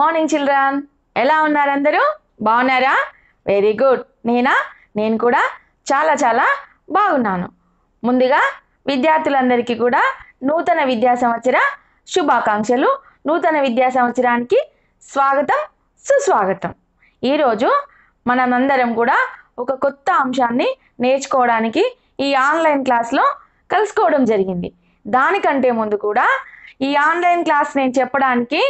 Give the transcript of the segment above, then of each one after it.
morning children ఎలా ఉన్నారు అందరూ బాగున్నారా వెరీ గుడ్ నేనా నేను కూడా చాలా చాలా బాగున్నాను ముందుగా విద్యార్థులందరికీ కూడా నూతన విద్యా సంవత్సర శుభాకాంక్షలు నూతన విద్యా సంవత్సరానికి స్వాగతం సుస్వాగతం ఈరోజు మనమందరం కూడా ఒక కొత్త అంశాన్ని నేర్చుకోవడానికి ఈ ఆన్లైన్ క్లాస్లో కలుసుకోవడం జరిగింది దానికంటే ముందు కూడా ఈ ఆన్లైన్ క్లాస్ నేను చెప్పడానికి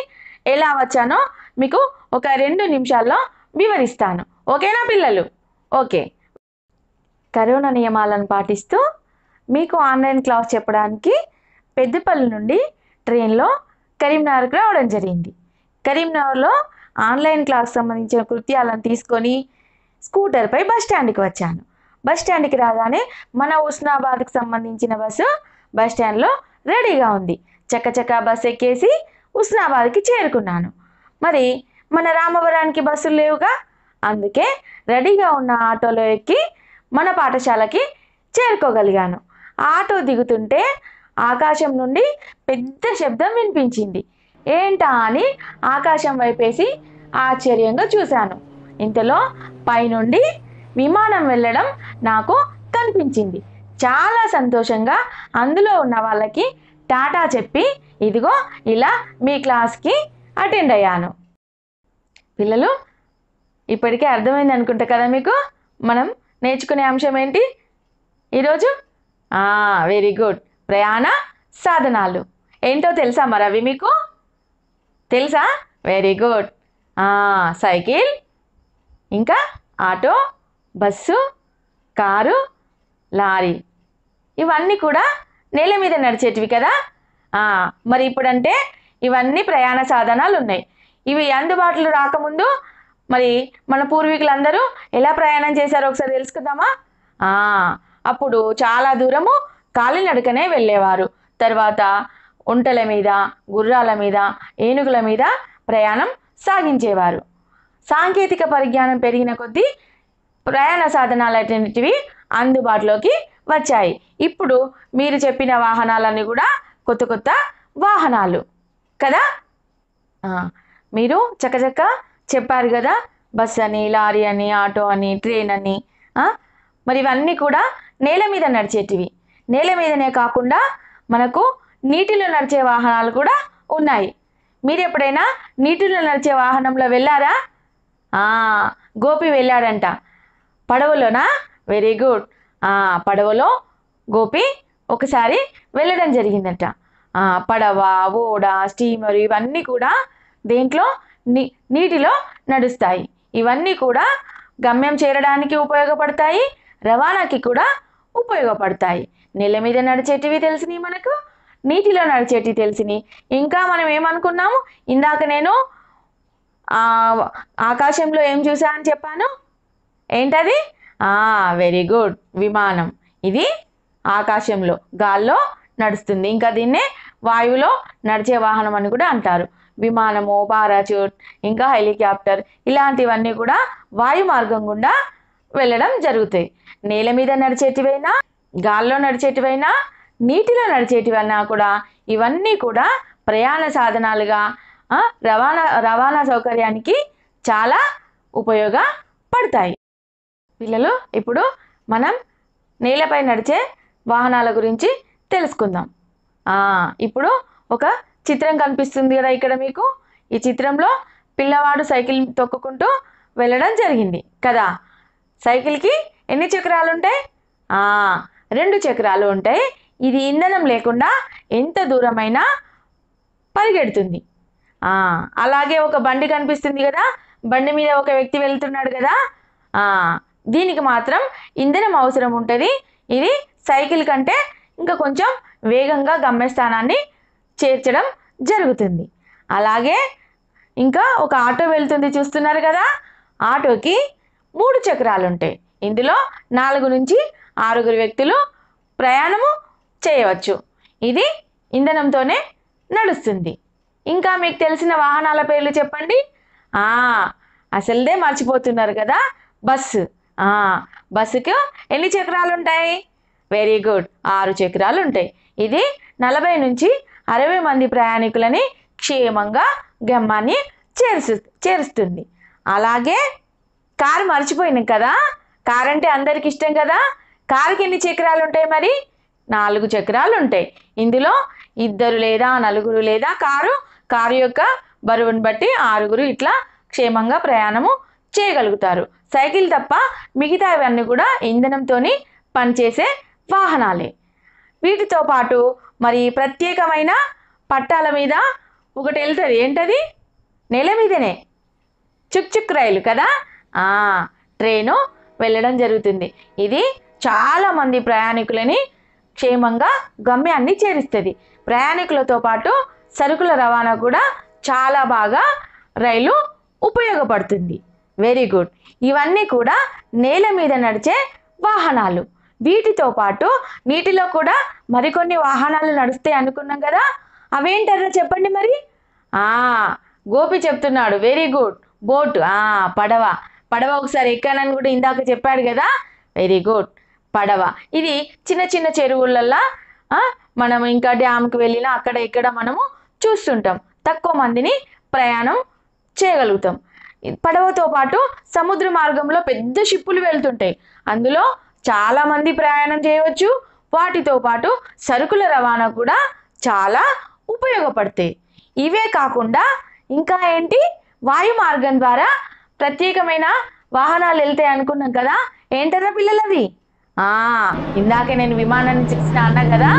ఎలా వచ్చానో మీకు ఒక రెండు నిమిషాల్లో వివరిస్తాను ఓకేనా పిల్లలు ఓకే కరోనా నియమాలను పాటిస్తూ మీకు ఆన్లైన్ క్లాస్ చెప్పడానికి పెద్దపల్లి నుండి ట్రైన్లో కరీంనగర్కి రావడం జరిగింది కరీంనగర్లో ఆన్లైన్ క్లాస్ సంబంధించిన కృత్యాలను తీసుకొని స్కూటర్పై బస్ స్టాండ్కి వచ్చాను బస్ స్టాండ్కి రాగానే మన ఉస్నాబాద్కి సంబంధించిన బస్సు బస్ స్టాండ్లో రెడీగా ఉంది చక్కచక్క బస్ ఎక్కేసి ఉస్నాబాద్కి చేరుకున్నాను మరి మన రామవరానికి బస్సులు లేవుగా అందుకే రెడీగా ఉన్న ఆటోలో ఎక్కి మన పాఠశాలకి చేరుకోగలిగాను ఆటో దిగుతుంటే ఆకాశం నుండి పెద్ద శబ్దం వినిపించింది ఏంటా అని ఆకాశం వైపేసి ఆశ్చర్యంగా చూశాను ఇంతలో పైనుండి విమానం వెళ్ళడం నాకు కనిపించింది చాలా సంతోషంగా అందులో ఉన్న వాళ్ళకి టాటా చెప్పి ఇదిగో ఇలా మీ క్లాస్కి అటెండ్ అయ్యాను పిల్లలు ఇప్పటికే అర్థమైంది అనుకుంటా కదా మీకు మనం నేర్చుకునే అంశం ఏంటి ఈరోజు వెరీ గుడ్ ప్రయాణ సాధనాలు ఏంటో తెలుసా మరి అవి మీకు తెలుసా వెరీ గుడ్ సైకిల్ ఇంకా ఆటో బస్సు కారు లారీ ఇవన్నీ కూడా నేల మీద నడిచేటివి కదా మరి ఇప్పుడంటే ఇవన్నీ ప్రయాణ సాధనాలు ఉన్నాయి ఇవి అందుబాటులో రాకముందు మరి మన పూర్వీకులందరూ ఎలా ప్రయాణం చేశారో ఒకసారి తెలుసుకుందామా అప్పుడు చాలా దూరము కాలినడకనే వెళ్ళేవారు తర్వాత ఒంటల మీద గుర్రాల మీద ఏనుగుల మీద ప్రయాణం సాగించేవారు సాంకేతిక పరిజ్ఞానం పెరిగిన కొద్దీ ప్రయాణ సాధనాలు అనేటివి అందుబాటులోకి వచ్చాయి ఇప్పుడు మీరు చెప్పిన వాహనాలన్నీ కూడా కొత్త కొత్త వాహనాలు కదా మీరు చక్కచక్క చెప్పారు కదా బస్ అని లారీ అని ఆటో అని ట్రైన్ అని మరి ఇవన్నీ కూడా నేల మీద నడిచేటివి నేల మీదనే కాకుండా మనకు నీటిలో నడిచే వాహనాలు కూడా ఉన్నాయి మీరు ఎప్పుడైనా నీటిలో నడిచే వాహనంలో వెళ్ళారా గోపి వెళ్ళాడంట పడవలోనా వెరీ గుడ్ పడవలో గోపి ఒకసారి వెళ్ళడం జరిగిందట పడవ ఓడ స్టీమర్ ఇవన్నీ కూడా దేంట్లో నీ నీటిలో నడుస్తాయి ఇవన్నీ కూడా గమ్యం చేరడానికి ఉపయోగపడతాయి రవాణాకి కూడా ఉపయోగపడతాయి నెల మీద నడిచేటివి తెలిసినవి మనకు నీటిలో నడిచేటివి తెలిసినవి ఇంకా మనం ఏమనుకున్నాము ఇందాక నేను ఆకాశంలో ఏం చూసా అని చెప్పాను ఏంటది వెరీ గుడ్ విమానం ఇది ఆకాశంలో గాల్లో నడుస్తుంది ఇంకా దీన్నే వాయువులో నడిచే వాహనం అని కూడా అంటారు విమానము పారాచూట్ ఇంకా హెలికాప్టర్ ఇలాంటివన్నీ కూడా వాయు మార్గం గుండా వెళ్ళడం జరుగుతాయి నేల మీద నడిచేటివైనా గాల్లో నడిచేటివైనా నీటిలో నడిచేటివైనా కూడా ఇవన్నీ కూడా ప్రయాణ సాధనాలుగా రవాణా రవాణా సౌకర్యానికి చాలా ఉపయోగపడతాయి పిల్లలు ఇప్పుడు మనం నేలపై నడిచే వాహనాల గురించి తెలుసుకుందాం ఇప్పుడు ఒక చిత్రం కనిపిస్తుంది కదా ఇక్కడ మీకు ఈ చిత్రంలో పిల్లవాడు సైకిల్ తొక్కుకుంటూ వెళ్ళడం జరిగింది కదా సైకిల్కి ఎన్ని చక్రాలు ఉంటాయి రెండు చక్రాలు ఉంటాయి ఇది ఇంధనం లేకుండా ఎంత దూరమైనా పరిగెడుతుంది అలాగే ఒక బండి కనిపిస్తుంది కదా బండి మీద ఒక వ్యక్తి వెళ్తున్నాడు కదా దీనికి మాత్రం ఇంధనం అవసరం ఉంటుంది ఇది సైకిల్ కంటే ఇంకా కొంచెం వేగంగా గమ్యస్థానాన్ని చేర్చడం జరుగుతుంది అలాగే ఇంకా ఒక ఆటో వెళ్తుంది చూస్తున్నారు కదా ఆటోకి మూడు చక్రాలు ఉంటాయి ఇందులో నాలుగు నుంచి ఆరుగురు వ్యక్తులు ప్రయాణము చేయవచ్చు ఇది ఇంధనంతోనే నడుస్తుంది ఇంకా మీకు తెలిసిన వాహనాల పేర్లు చెప్పండి అసలుదే మర్చిపోతున్నారు కదా బస్సు బస్సుకు ఎన్ని చక్రాలు ఉంటాయి వెరీ గుడ్ ఆరు చక్రాలు ఉంటాయి ఇది నలభై నుంచి అరవై మంది ప్రయాణికులని క్షేమంగా గమ్యాన్ని చేరుస్తు చేరుస్తుంది అలాగే కారు మర్చిపోయినాం కదా కారు అంటే అందరికి ఇష్టం కదా కారుకి ఎన్ని చక్రాలు ఉంటాయి మరి నాలుగు చక్రాలు ఉంటాయి ఇందులో ఇద్దరు లేదా నలుగురు లేదా కారు కారు యొక్క బరువును బట్టి ఆరుగురు ఇట్లా క్షేమంగా ప్రయాణము చేయగలుగుతారు సైకిల్ తప్ప మిగతా ఇవన్నీ కూడా ఇంధనంతో పనిచేసే వాహనాలే వీటితో పాటు మరి ప్రత్యేకమైన పట్టాల మీద ఒకటి వెళ్తుంది ఏంటది నెల మీదనే చుక్ చుక్ రైలు కదా ట్రైను వెళ్ళడం జరుగుతుంది ఇది చాలామంది ప్రయాణికులని క్షేమంగా గమ్యాన్ని చేరుస్తుంది ప్రయాణికులతో పాటు సరుకుల రవాణా కూడా చాలా బాగా రైలు ఉపయోగపడుతుంది వెరీ గుడ్ ఇవన్నీ కూడా నేల మీద నడిచే వాహనాలు వీటితో పాటు నీటిలో కూడా మరికొన్ని వాహనాలు నడుస్తాయి అనుకున్నాం కదా అవేంటారా చెప్పండి మరి ఆ గోపి చెప్తున్నాడు వెరీ గుడ్ బోట్ ఆ పడవ పడవ ఒకసారి ఎక్కానని కూడా ఇందాక చెప్పాడు కదా వెరీ గుడ్ పడవ ఇది చిన్న చిన్న చెరువులల్లో మనం ఇంకా డ్యామ్కి వెళ్ళినా అక్కడ ఇక్కడ మనము చూస్తుంటాం తక్కువ మందిని ప్రయాణం చేయగలుగుతాం పడవతో పాటు సముద్ర మార్గంలో పెద్ద షిప్పులు వెళ్తుంటాయి అందులో చాలామంది ప్రయాణం చేయవచ్చు వాటితో పాటు సరుకుల రవాణా కూడా చాలా ఉపయోగపడతాయి ఇవే కాకుండా ఇంకా ఏంటి వాయు మార్గం ద్వారా ప్రత్యేకమైన వాహనాలు వెళ్తాయి అనుకున్నాం కదా ఏంటరా పిల్లలు అవి ఇందాకే నేను విమానాన్ని చేసిన అన్నా కదా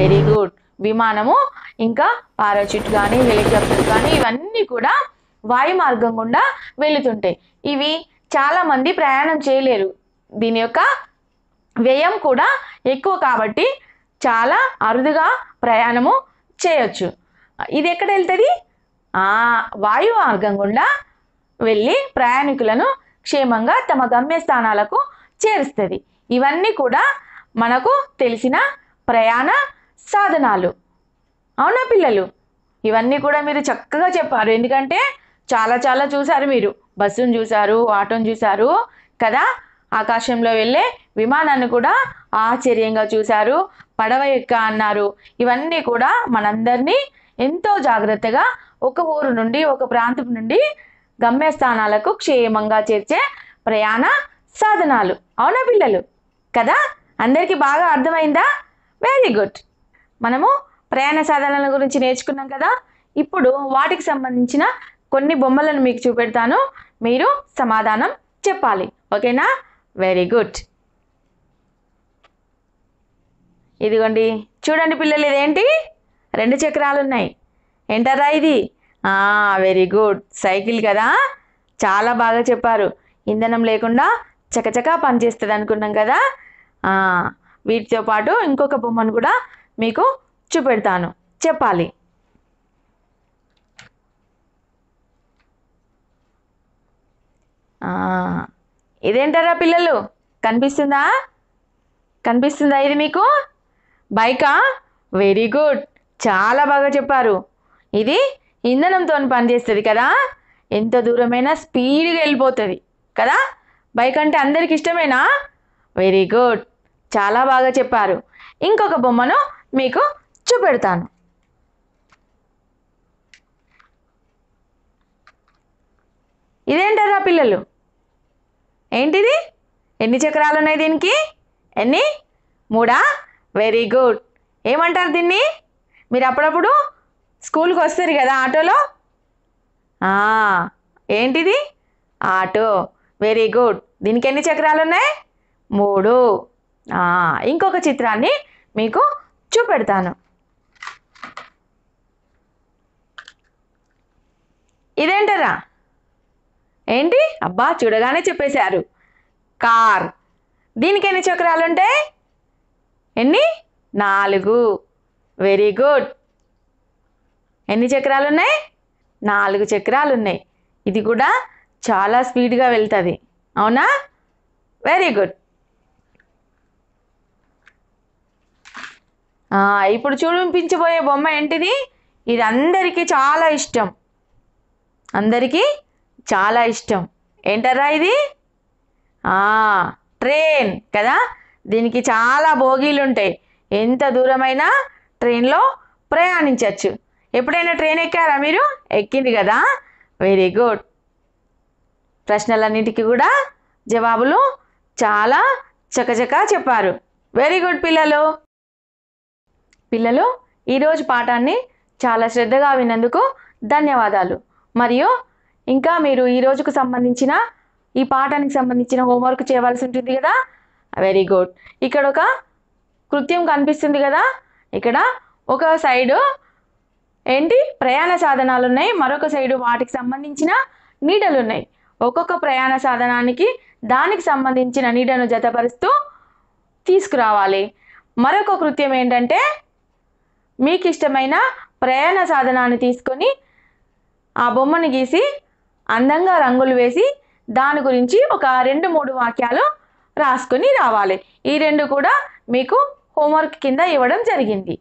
వెరీ గుడ్ విమానము ఇంకా పారాచూట్ కానీ హెలికాప్టర్ కానీ ఇవన్నీ కూడా వాయు మార్గం గుండా వెళుతుంటాయి ఇవి చాలామంది ప్రయాణం చేయలేరు దీని యొక్క వ్యయం కూడా ఎక్కువ కాబట్టి చాలా అరుదుగా ప్రయాణము చేయొచ్చు ఇది ఎక్కడ వెళ్తుంది వాయు మార్గం గుండా వెళ్ళి ప్రయాణికులను క్షేమంగా తమ గమ్యస్థానాలకు చేరుస్తుంది ఇవన్నీ కూడా మనకు తెలిసిన ప్రయాణ సాధనాలు అవునా పిల్లలు ఇవన్నీ కూడా మీరు చక్కగా చెప్పారు ఎందుకంటే చాలా చాలా చూశారు మీరు బస్సును చూశారు ఆటోను చూశారు కదా ఆకాశంలో వెళ్ళే విమానాన్ని కూడా ఆశ్చర్యంగా చూశారు పడవ ఎక్క అన్నారు ఇవన్నీ కూడా మనందరినీ ఎంతో జాగ్రత్తగా ఒక ఊరు నుండి ఒక ప్రాంతం నుండి గమ్యస్థానాలకు క్షేమంగా చేర్చే ప్రయాణ సాధనాలు అవునా పిల్లలు కదా అందరికీ బాగా అర్థమైందా వెరీ గుడ్ మనము ప్రయాణ సాధనాల గురించి నేర్చుకున్నాం కదా ఇప్పుడు వాటికి సంబంధించిన కొన్ని బొమ్మలను మీకు చూపెడతాను మీరు సమాధానం చెప్పాలి ఓకేనా వెరీ గుడ్ ఇదిగోండి చూడండి పిల్లలు ఇదేంటి రెండు చక్రాలు ఉన్నాయి ఏంటరా ఇది వెరీ గుడ్ సైకిల్ కదా చాలా బాగా చెప్పారు ఇంధనం లేకుండా చకచకా పనిచేస్తుంది అనుకున్నాం కదా వీటితో పాటు ఇంకొక బొమ్మను కూడా మీకు చూపెడతాను చెప్పాలి ఇదేంటారా పిల్లలు కనిపిస్తుందా కనిపిస్తుందా ఇది మీకు బైకా వెరీ గుడ్ చాలా బాగా చెప్పారు ఇది ఇంధనంతో పనిచేస్తుంది కదా ఎంత దూరమైనా స్పీడ్గా వెళ్ళిపోతుంది కదా బైక్ అంటే అందరికి ఇష్టమేనా వెరీ గుడ్ చాలా బాగా చెప్పారు ఇంకొక బొమ్మను మీకు చూపెడతాను ఇదేంటారా పిల్లలు ఏంటిది ఎన్ని చక్రాలు ఉన్నాయి దీనికి ఎన్ని మూడా వెరీ గుడ్ ఏమంటారు దీన్ని మీరు అప్పుడప్పుడు స్కూల్కి వస్తారు కదా ఆటోలో ఏంటిది ఆటో వెరీ గుడ్ దీనికి ఎన్ని చక్రాలు ఉన్నాయి మూడు ఇంకొక చిత్రాన్ని మీకు చూపెడతాను ఇదేంటరా ఏంటి అబ్బా చూడగానే చెప్పేశారు కార్ దీనికి ఎన్ని చక్రాలు ఉంటాయి ఎన్ని నాలుగు వెరీ గుడ్ ఎన్ని చక్రాలు ఉన్నాయి నాలుగు చక్రాలు ఉన్నాయి ఇది కూడా చాలా స్పీడ్గా వెళ్తుంది అవునా వెరీ గుడ్ ఇప్పుడు చూపించబోయే బొమ్మ ఏంటిది ఇది అందరికీ చాలా ఇష్టం అందరికీ చాలా ఇష్టం ఏంటరా ఇది ట్రైన్ కదా దీనికి చాలా బోగీలు ఉంటాయి ఎంత దూరమైనా ట్రైన్లో ప్రయాణించవచ్చు ఎప్పుడైనా ట్రైన్ ఎక్కారా మీరు ఎక్కింది కదా వెరీ గుడ్ ప్రశ్నలన్నిటికీ కూడా జవాబులు చాలా చకచక చెప్పారు వెరీ గుడ్ పిల్లలు పిల్లలు ఈరోజు పాఠాన్ని చాలా శ్రద్ధగా విన్నందుకు ధన్యవాదాలు మరియు ఇంకా మీరు ఈ రోజుకు సంబంధించిన ఈ పాఠానికి సంబంధించిన హోంవర్క్ చేయవలసి ఉంటుంది కదా వెరీ గుడ్ ఇక్కడ ఒక కృత్యం కనిపిస్తుంది కదా ఇక్కడ ఒక సైడు ఏంటి ప్రయాణ సాధనాలు ఉన్నాయి మరొక సైడు వాటికి సంబంధించిన నీడలు ఉన్నాయి ఒక్కొక్క ప్రయాణ సాధనానికి దానికి సంబంధించిన నీడను జతపరుస్తూ తీసుకురావాలి మరొక కృత్యం ఏంటంటే మీకు ఇష్టమైన ప్రయాణ సాధనాన్ని తీసుకొని ఆ బొమ్మను గీసి అందంగా రంగులు వేసి దాని గురించి ఒక రెండు మూడు వాక్యాలు రాసుకుని రావాలి ఈ రెండు కూడా మీకు హోంవర్క్ కింద ఇవ్వడం జరిగింది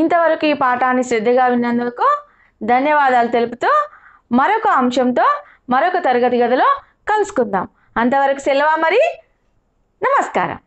ఇంతవరకు ఈ పాఠాన్ని శ్రద్ధగా విన్నందుకు ధన్యవాదాలు తెలుపుతూ మరొక అంశంతో మరొక తరగతి గదిలో కలుసుకుందాం అంతవరకు సెలవా మరి నమస్కారం